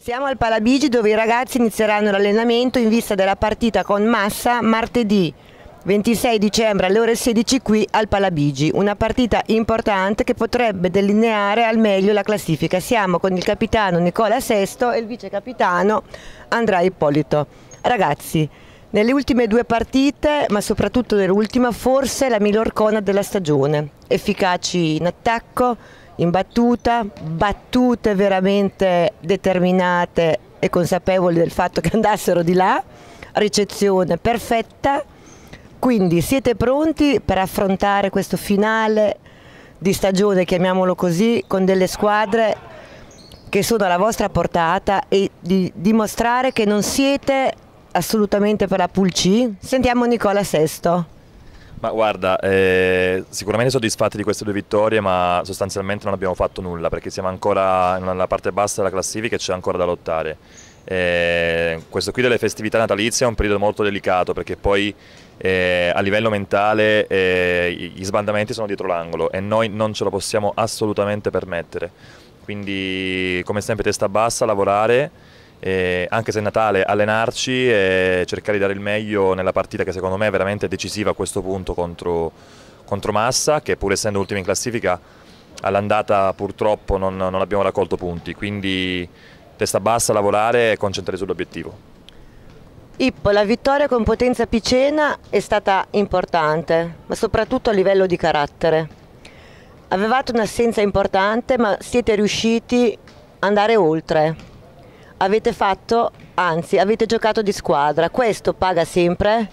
Siamo al Palabigi dove i ragazzi inizieranno l'allenamento in vista della partita con Massa martedì 26 dicembre alle ore 16 qui al Palabigi, una partita importante che potrebbe delineare al meglio la classifica. Siamo con il capitano Nicola Sesto e il vice capitano Andrea Ippolito. Ragazzi, nelle ultime due partite, ma soprattutto nell'ultima, forse la miglior cona della stagione. Efficaci in attacco, imbattuta, battute veramente determinate e consapevoli del fatto che andassero di là, ricezione perfetta, quindi siete pronti per affrontare questo finale di stagione, chiamiamolo così, con delle squadre che sono alla vostra portata e di dimostrare che non siete assolutamente per la Pulci? Sentiamo Nicola Sesto. Ma guarda, eh, sicuramente soddisfatti di queste due vittorie, ma sostanzialmente non abbiamo fatto nulla perché siamo ancora nella parte bassa della classifica e c'è ancora da lottare. Eh, questo qui delle festività natalizie è un periodo molto delicato perché poi eh, a livello mentale eh, gli sbandamenti sono dietro l'angolo e noi non ce lo possiamo assolutamente permettere. Quindi come sempre testa bassa, lavorare eh, anche se è Natale, allenarci e cercare di dare il meglio nella partita che secondo me è veramente decisiva a questo punto contro, contro Massa, che pur essendo ultima in classifica all'andata purtroppo non, non, abbiamo raccolto punti, quindi testa bassa, lavorare e concentrare sull'obiettivo. Ippo, la vittoria con Potenza Picena è stata importante, ma soprattutto a livello di carattere. Avevate un'assenza importante, ma siete riusciti ad andare oltre avete fatto, anzi avete giocato di squadra, questo paga sempre?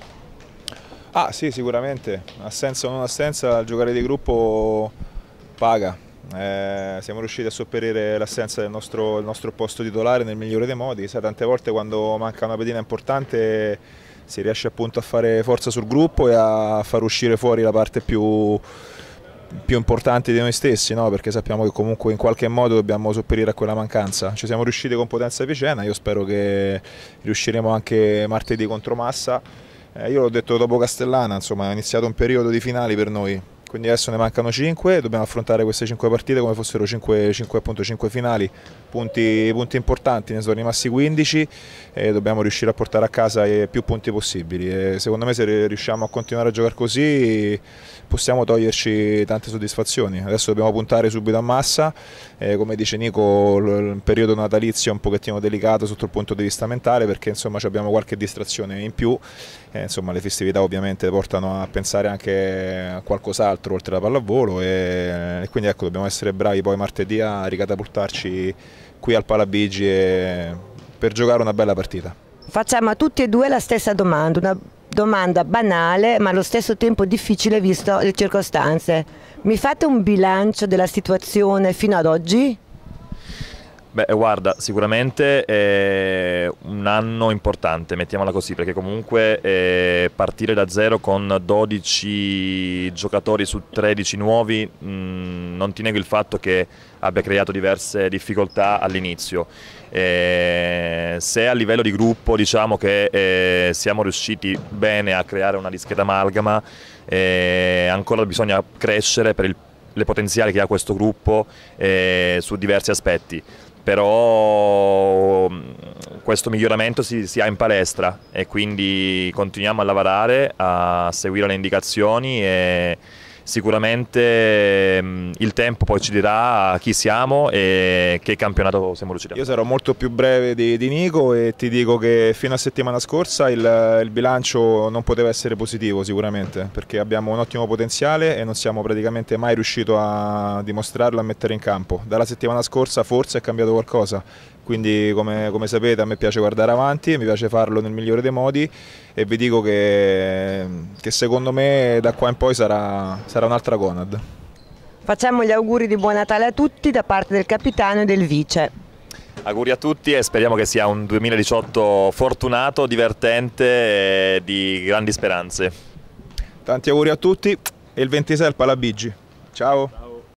Ah sì sicuramente, assenza o non assenza, giocare di gruppo paga, eh, siamo riusciti a sopperire l'assenza del nostro, nostro, posto titolare nel migliore dei modi, Sai, tante volte quando manca una pedina importante si riesce appunto a fare forza sul gruppo e a far uscire fuori la parte più più importanti di noi stessi, no? perché sappiamo che comunque in qualche modo dobbiamo sopperire a quella mancanza. Ci siamo riusciti con potenza vicenda, io spero che riusciremo anche martedì contro Massa. Eh, io l'ho detto dopo Castellana, insomma, è iniziato un periodo di finali per noi, quindi adesso ne mancano 5, dobbiamo affrontare queste 5 partite come fossero 5, 5, 5 finali, punti, punti, importanti, ne sono rimasti 15 e dobbiamo riuscire a portare a casa più punti possibili. E secondo me se riusciamo a continuare a giocare così possiamo toglierci tante soddisfazioni, adesso dobbiamo puntare subito a massa, e come dice Nico il periodo natalizio è un pochettino delicato sotto il punto di vista mentale perché insomma abbiamo qualche distrazione in più eh, insomma le festività ovviamente portano a pensare anche a qualcos'altro oltre alla pallavolo e, e, quindi ecco dobbiamo essere bravi poi martedì a ricatapultarci qui al Palabigi e, per giocare una bella partita. Facciamo a tutti e due la stessa domanda, una domanda banale ma allo stesso tempo difficile visto le circostanze. Mi fate un bilancio della situazione fino ad oggi? Beh, guarda, sicuramente è un anno importante, mettiamola così, perché comunque eh, partire da zero con 12 giocatori su 13 nuovi, mh, mm, non ti nego il fatto che abbia creato diverse difficoltà all'inizio. Eh, se a livello di gruppo diciamo che eh, siamo riusciti bene a creare una discreta amalgama, eh, ancora bisogna crescere per il, le potenziali che ha questo gruppo su diversi aspetti però mm, questo miglioramento si, si, ha in palestra e quindi continuiamo a lavorare, a seguire le indicazioni e Sicuramente mh, mm, il tempo poi ci dirà chi siamo e che campionato siamo riusciti a fare. Io sarò molto più breve di, di, Nico e ti dico che fino a settimana scorsa il, il bilancio non poteva essere positivo sicuramente perché abbiamo un ottimo potenziale e non siamo praticamente mai riusciti a dimostrarlo, a mettere in campo. Dalla settimana scorsa forse è cambiato qualcosa quindi come, come, sapete a me piace guardare avanti, e mi piace farlo nel migliore dei modi e vi dico che, che secondo me da qua in poi sarà, sarà un'altra Conad. Facciamo gli auguri di buon Natale a tutti da parte del capitano e del vice. Auguri a tutti e speriamo che sia un 2018 fortunato, divertente e di grandi speranze. Tanti auguri a tutti e il 26 al Palabigi. Ciao. Ciao.